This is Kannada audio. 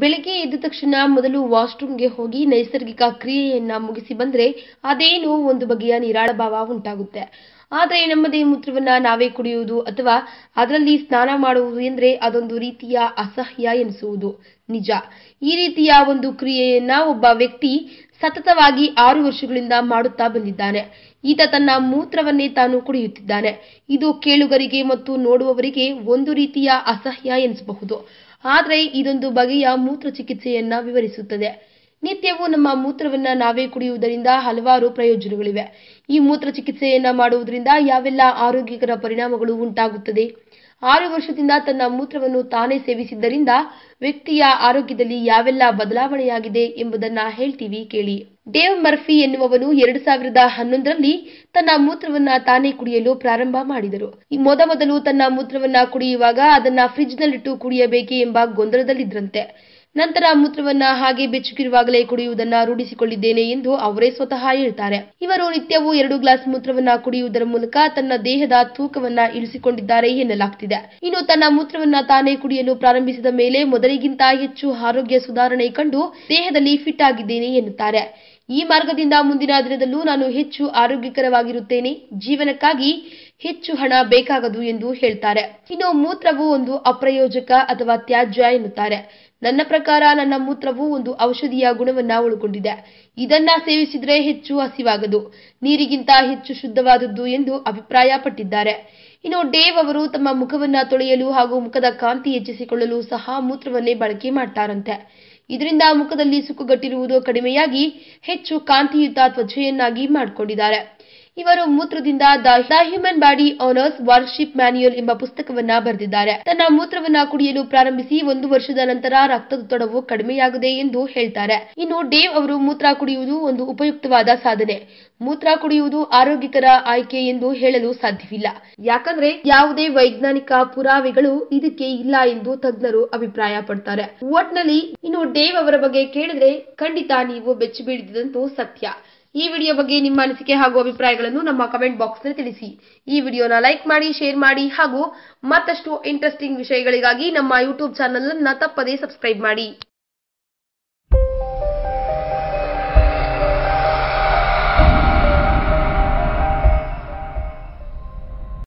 ಬೆಳಗ್ಗೆ ಎದ್ದ ತಕ್ಷಣ ಮೊದಲು ವಾಶ್ರೂಮ್ಗೆ ಹೋಗಿ ನೈಸರ್ಗಿಕ ಕ್ರಿಯೆಯನ್ನ ಮುಗಿಸಿ ಬಂದ್ರೆ ಅದೇನೋ ಒಂದು ಬಗೆಯ ನಿರಾಳ ಭಾವ ಉಂಟಾಗುತ್ತೆ ಆದರೆ ನಮ್ಮ ಮೂತ್ರವನ್ನ ನಾವೇ ಕುಡಿಯುವುದು ಅಥವಾ ಅದರಲ್ಲಿ ಸ್ನಾನ ಮಾಡುವುದು ಎಂದರೆ ಅದೊಂದು ರೀತಿಯ ಅಸಹ್ಯ ಎನಿಸುವುದು ನಿಜ ಈ ರೀತಿಯ ಒಂದು ಕ್ರಿಯೆಯನ್ನ ಒಬ್ಬ ವ್ಯಕ್ತಿ ಸತತವಾಗಿ ಆರು ವರ್ಷಗಳಿಂದ ಮಾಡುತ್ತಾ ಬಂದಿದ್ದಾನೆ ಈತ ತನ್ನ ಮೂತ್ರವನ್ನೇ ತಾನು ಕುಡಿಯುತ್ತಿದ್ದಾನೆ ಇದು ಕೇಳುಗರಿಗೆ ಮತ್ತು ನೋಡುವವರಿಗೆ ಒಂದು ರೀತಿಯ ಅಸಹ್ಯ ಎನಿಸಬಹುದು ಆದರೆ ಇದೊಂದು ಬಗೆಯ ಮೂತ್ರ ಚಿಕಿತ್ಸೆಯನ್ನ ವಿವರಿಸುತ್ತದೆ ನಿತ್ಯವೂ ನಮ್ಮ ಮೂತ್ರವನ್ನ ನಾವೇ ಕುಡಿಯುವುದರಿಂದ ಹಲವಾರು ಪ್ರಯೋಜನಗಳಿವೆ ಈ ಮೂತ್ರ ಚಿಕಿತ್ಸೆಯನ್ನ ಮಾಡುವುದರಿಂದ ಯಾವೆಲ್ಲ ಆರೋಗ್ಯಕರ ಪರಿಣಾಮಗಳು ಉಂಟಾಗುತ್ತದೆ ಆರು ವರ್ಷದಿಂದ ತನ್ನ ಮೂತ್ರವನ್ನು ತಾನೇ ಸೇವಿಸಿದ್ದರಿಂದ ವ್ಯಕ್ತಿಯ ಆರೋಗ್ಯದಲ್ಲಿ ಯಾವೆಲ್ಲ ಬದಲಾವಣೆಯಾಗಿದೆ ಎಂಬುದನ್ನ ಹೇಳ್ತೀವಿ ಕೇಳಿ ಡೇವ್ ಮರ್ಫಿ ಎನ್ನುವವನು ಎರಡು ಸಾವಿರದ ಹನ್ನೊಂದರಲ್ಲಿ ತನ್ನ ಮೂತ್ರವನ್ನ ತಾನೇ ಕುಡಿಯಲು ಪ್ರಾರಂಭ ಮಾಡಿದರು ಮೊದಮೊದಲು ತನ್ನ ಮೂತ್ರವನ್ನ ಕುಡಿಯುವಾಗ ಅದನ್ನ ಫ್ರಿಜ್ನಲ್ಲಿಟ್ಟು ಕುಡಿಯಬೇಕೆ ಎಂಬ ಗೊಂದಲದಲ್ಲಿದ್ರಂತೆ ನಂತರ ಮೂತ್ರವನ್ನ ಹಾಗೆ ಬೆಚ್ಚುಕಿರುವಾಗಲೇ ಕುಡಿಯುವುದನ್ನ ರೂಢಿಸಿಕೊಂಡಿದ್ದೇನೆ ಎಂದು ಅವರೇ ಸ್ವತಃ ಹೇಳ್ತಾರೆ ಇವರು ನಿತ್ಯವೂ ಎರಡು ಗ್ಲಾಸ್ ಮೂತ್ರವನ್ನ ಕುಡಿಯುವುದರ ಮೂಲಕ ತನ್ನ ದೇಹದ ತೂಕವನ್ನ ಇಳಿಸಿಕೊಂಡಿದ್ದಾರೆ ಎನ್ನಲಾಗ್ತಿದೆ ಇನ್ನು ತನ್ನ ಮೂತ್ರವನ್ನ ತಾನೇ ಕುಡಿಯಲು ಪ್ರಾರಂಭಿಸಿದ ಮೇಲೆ ಮೊದಲಿಗಿಂತ ಹೆಚ್ಚು ಆರೋಗ್ಯ ಸುಧಾರಣೆ ಕಂಡು ದೇಹದಲ್ಲಿ ಫಿಟ್ ಆಗಿದ್ದೇನೆ ಎನ್ನುತ್ತಾರೆ ಈ ಮಾರ್ಗದಿಂದ ಮುಂದಿನ ದಿನದಲ್ಲೂ ನಾನು ಹೆಚ್ಚು ಆರೋಗ್ಯಕರವಾಗಿರುತ್ತೇನೆ ಜೀವನಕ್ಕಾಗಿ ಹೆಚ್ಚು ಹಣ ಬೇಕಾಗದು ಎಂದು ಹೇಳ್ತಾರೆ ಇನ್ನು ಮೂತ್ರವು ಒಂದು ಅಪ್ರಯೋಜಕ ಅಥವಾ ತ್ಯಾಜ್ಯ ಎನ್ನುತ್ತಾರೆ ನನ್ನ ಪ್ರಕಾರ ನನ್ನ ಮೂತ್ರವು ಒಂದು ಔಷಧಿಯ ಗುಣವನ್ನ ಒಳಗೊಂಡಿದೆ ಇದನ್ನ ಸೇವಿಸಿದ್ರೆ ಹೆಚ್ಚು ಹಸಿವಾಗದು ನೀರಿಗಿಂತ ಹೆಚ್ಚು ಶುದ್ಧವಾದದ್ದು ಎಂದು ಅಭಿಪ್ರಾಯಪಟ್ಟಿದ್ದಾರೆ ಇನ್ನು ಡೇವ್ ಅವರು ತಮ್ಮ ಮುಖವನ್ನ ತೊಳೆಯಲು ಹಾಗೂ ಮುಖದ ಕಾಂತಿ ಹೆಚ್ಚಿಸಿಕೊಳ್ಳಲು ಸಹ ಮೂತ್ರವನ್ನೇ ಬಳಕೆ ಮಾಡ್ತಾರಂತೆ ಇದರಿಂದ ಮುಖದಲ್ಲಿ ಸುಕ್ಕುಗಟ್ಟಿರುವುದು ಕಡಿಮೆಯಾಗಿ ಹೆಚ್ಚು ಕಾಂತಿಯುತ ತ್ವಚೆಯನ್ನಾಗಿ ಮಾಡಿಕೊಂಡಿದ್ದಾರೆ ಇವರು ಮೂತ್ರದಿಂದ the human body owner's workshop manual ಎಂಬ ಪುಸ್ತಕವನ್ನ ಬರೆದಿದ್ದಾರೆ ತನ್ನ ಮೂತ್ರವನ್ನ ಕುಡಿಯಲು ಪ್ರಾರಂಭಿಸಿ ಒಂದು ವರ್ಷದ ನಂತರ ರಕ್ತದೊತ್ತಡವು ಕಡಿಮೆಯಾಗಿದೆ ಎಂದು ಹೇಳ್ತಾರೆ ಇನ್ನು ಡೇವ್ ಅವರು ಮೂತ್ರ ಕುಡಿಯುವುದು ಒಂದು ಉಪಯುಕ್ತವಾದ ಸಾಧನೆ ಮೂತ್ರ ಕುಡಿಯುವುದು ಆರೋಗ್ಯಕರ ಆಯ್ಕೆ ಎಂದು ಹೇಳಲು ಸಾಧ್ಯವಿಲ್ಲ ಯಾಕಂದ್ರೆ ಯಾವುದೇ ವೈಜ್ಞಾನಿಕ ಪುರಾವೆಗಳು ಇದಕ್ಕೆ ಇಲ್ಲ ಎಂದು ತಜ್ಞರು ಅಭಿಪ್ರಾಯ ಪಡ್ತಾರೆ ಒಟ್ನಲ್ಲಿ ಇನ್ನು ಡೇವ್ ಅವರ ಬಗ್ಗೆ ಕೇಳಿದ್ರೆ ಖಂಡಿತ ನೀವು ಬೆಚ್ಚಿ ಬೀಳಿದಂತೂ ಸತ್ಯ ಈ ವಿಡಿಯೋ ಬಗ್ಗೆ ನಿಮ್ಮ ಅನಿಸಿಕೆ ಹಾಗೂ ಅಭಿಪ್ರಾಯಗಳನ್ನು ನಮ್ಮ ಕಮೆಂಟ್ ಬಾಕ್ಸ್ನಲ್ಲಿ ತಿಳಿಸಿ ಈ ವಿಡಿಯೋನ ಲೈಕ್ ಮಾಡಿ ಶೇರ್ ಮಾಡಿ ಹಾಗೂ ಮತ್ತಷ್ಟು ಇಂಟ್ರೆಸ್ಟಿಂಗ್ ವಿಷಯಗಳಿಗಾಗಿ ನಮ್ಮ ಯೂಟ್ಯೂಬ್ ಚಾನಲ್ ಅನ್ನ ತಪ್ಪದೇ ಸಬ್ಸ್ಕ್ರೈಬ್ ಮಾಡಿ